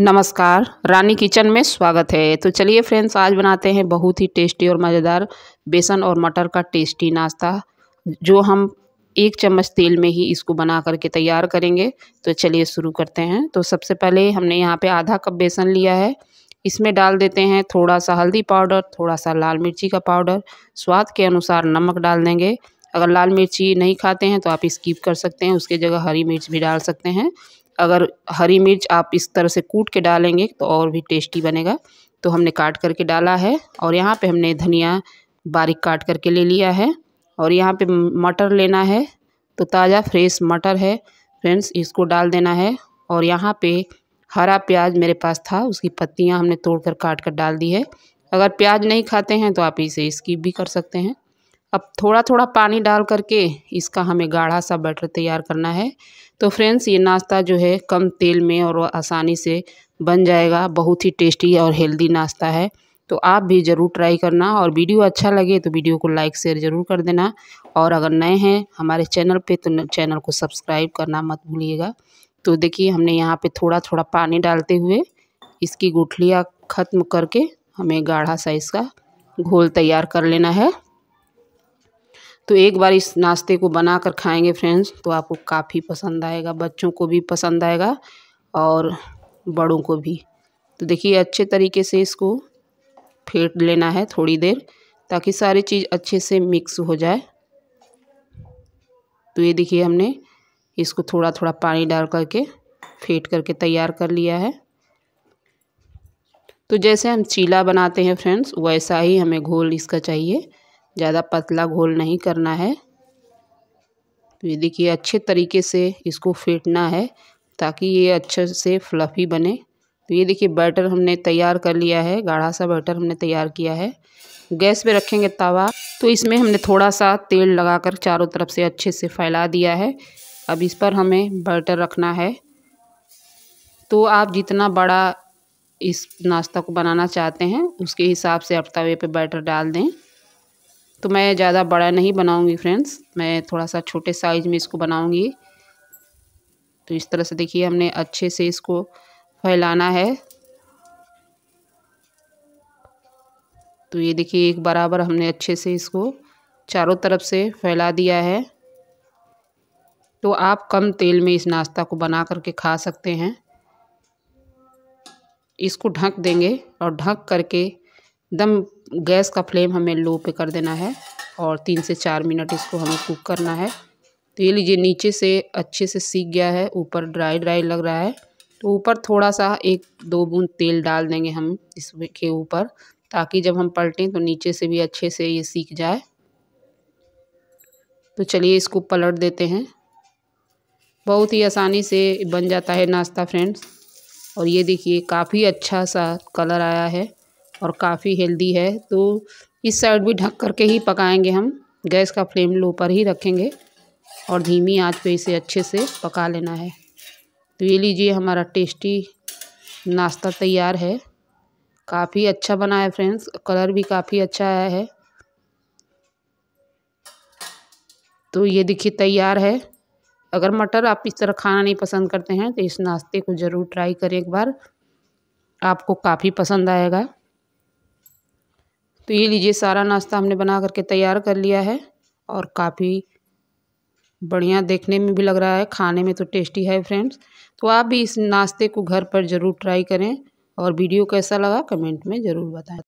नमस्कार रानी किचन में स्वागत है तो चलिए फ्रेंड्स आज बनाते हैं बहुत ही टेस्टी और मज़ेदार बेसन और मटर का टेस्टी नाश्ता जो हम एक चम्मच तेल में ही इसको बना करके तैयार करेंगे तो चलिए शुरू करते हैं तो सबसे पहले हमने यहाँ पे आधा कप बेसन लिया है इसमें डाल देते हैं थोड़ा सा हल्दी पाउडर थोड़ा सा लाल मिर्ची का पाउडर स्वाद के अनुसार नमक डाल देंगे अगर लाल मिर्ची नहीं खाते हैं तो आप स्किप कर सकते हैं उसके जगह हरी मिर्च भी डाल सकते हैं अगर हरी मिर्च आप इस तरह से कूट के डालेंगे तो और भी टेस्टी बनेगा तो हमने काट करके डाला है और यहाँ पे हमने धनिया बारीक काट करके ले लिया है और यहाँ पे मटर लेना है तो ताज़ा फ्रेश मटर है फ्रेंड्स इसको डाल देना है और यहाँ पे हरा प्याज मेरे पास था उसकी पत्तियाँ हमने तोड़ कर काट कर डाल दी है अगर प्याज नहीं खाते हैं तो आप इसे स्कीप भी कर सकते हैं अब थोड़ा थोड़ा पानी डाल करके इसका हमें गाढ़ा सा बैटर तैयार करना है तो फ्रेंड्स ये नाश्ता जो है कम तेल में और आसानी से बन जाएगा बहुत ही टेस्टी और हेल्दी नाश्ता है तो आप भी ज़रूर ट्राई करना और वीडियो अच्छा लगे तो वीडियो को लाइक शेयर ज़रूर कर देना और अगर नए हैं हमारे चैनल पे तो चैनल को सब्सक्राइब करना मत भूलिएगा तो देखिए हमने यहाँ पे थोड़ा थोड़ा पानी डालते हुए इसकी गुठलियाँ ख़त्म करके हमें गाढ़ा साइज़ का घोल तैयार कर लेना है तो एक बार इस नाश्ते को बना कर खाएँगे फ्रेंड्स तो आपको काफ़ी पसंद आएगा बच्चों को भी पसंद आएगा और बड़ों को भी तो देखिए अच्छे तरीके से इसको फेंट लेना है थोड़ी देर ताकि सारी चीज़ अच्छे से मिक्स हो जाए तो ये देखिए हमने इसको थोड़ा थोड़ा पानी डाल करके फेंट करके तैयार कर लिया है तो जैसे हम चीला बनाते हैं फ्रेंड्स वैसा ही हमें घोल इसका चाहिए ज़्यादा पतला घोल नहीं करना है तो ये देखिए अच्छे तरीके से इसको फेंटना है ताकि ये अच्छे से फ्लफ़ी बने तो ये देखिए बैटर हमने तैयार कर लिया है गाढ़ा सा बैटर हमने तैयार किया है गैस पे रखेंगे तवा तो इसमें हमने थोड़ा सा तेल लगाकर चारों तरफ से अच्छे से फैला दिया है अब इस पर हमें बैटर रखना है तो आप जितना बड़ा इस नाश्ता को बनाना चाहते हैं उसके हिसाब से आप तवे पे बैटर डाल दें तो मैं ज़्यादा बड़ा नहीं बनाऊंगी फ्रेंड्स मैं थोड़ा सा छोटे साइज़ में इसको बनाऊंगी तो इस तरह से देखिए हमने अच्छे से इसको फैलाना है तो ये देखिए एक बराबर हमने अच्छे से इसको चारों तरफ से फैला दिया है तो आप कम तेल में इस नाश्ता को बना करके खा सकते हैं इसको ढक देंगे और ढक करके दम गैस का फ्लेम हमें लो पे कर देना है और तीन से चार मिनट इसको हमें कुक करना है तो ये लीजिए नीचे से अच्छे से सीख गया है ऊपर ड्राई ड्राई लग रहा है तो ऊपर थोड़ा सा एक दो बूंद तेल डाल देंगे हम इसके ऊपर ताकि जब हम पलटें तो नीचे से भी अच्छे से ये सीख जाए तो चलिए इसको पलट देते हैं बहुत ही आसानी से बन जाता है नाश्ता फ्रेंड्स और ये देखिए काफ़ी अच्छा सा कलर आया है और काफ़ी हेल्दी है तो इस साइड भी ढक करके ही पकाएंगे हम गैस का फ्लेम लो पर ही रखेंगे और धीमी आंच पे इसे अच्छे से पका लेना है तो ये लीजिए हमारा टेस्टी नाश्ता तैयार है काफ़ी अच्छा बना है फ्रेंड्स कलर भी काफ़ी अच्छा आया है तो ये देखिए तैयार है अगर मटर आप इस तरह खाना नहीं पसंद करते हैं तो इस नाश्ते को ज़रूर ट्राई करें एक बार आपको काफ़ी पसंद आएगा तो ये लीजिए सारा नाश्ता हमने बना करके तैयार कर लिया है और काफ़ी बढ़िया देखने में भी लग रहा है खाने में तो टेस्टी है फ्रेंड्स तो आप भी इस नाश्ते को घर पर ज़रूर ट्राई करें और वीडियो कैसा लगा कमेंट में ज़रूर बताएं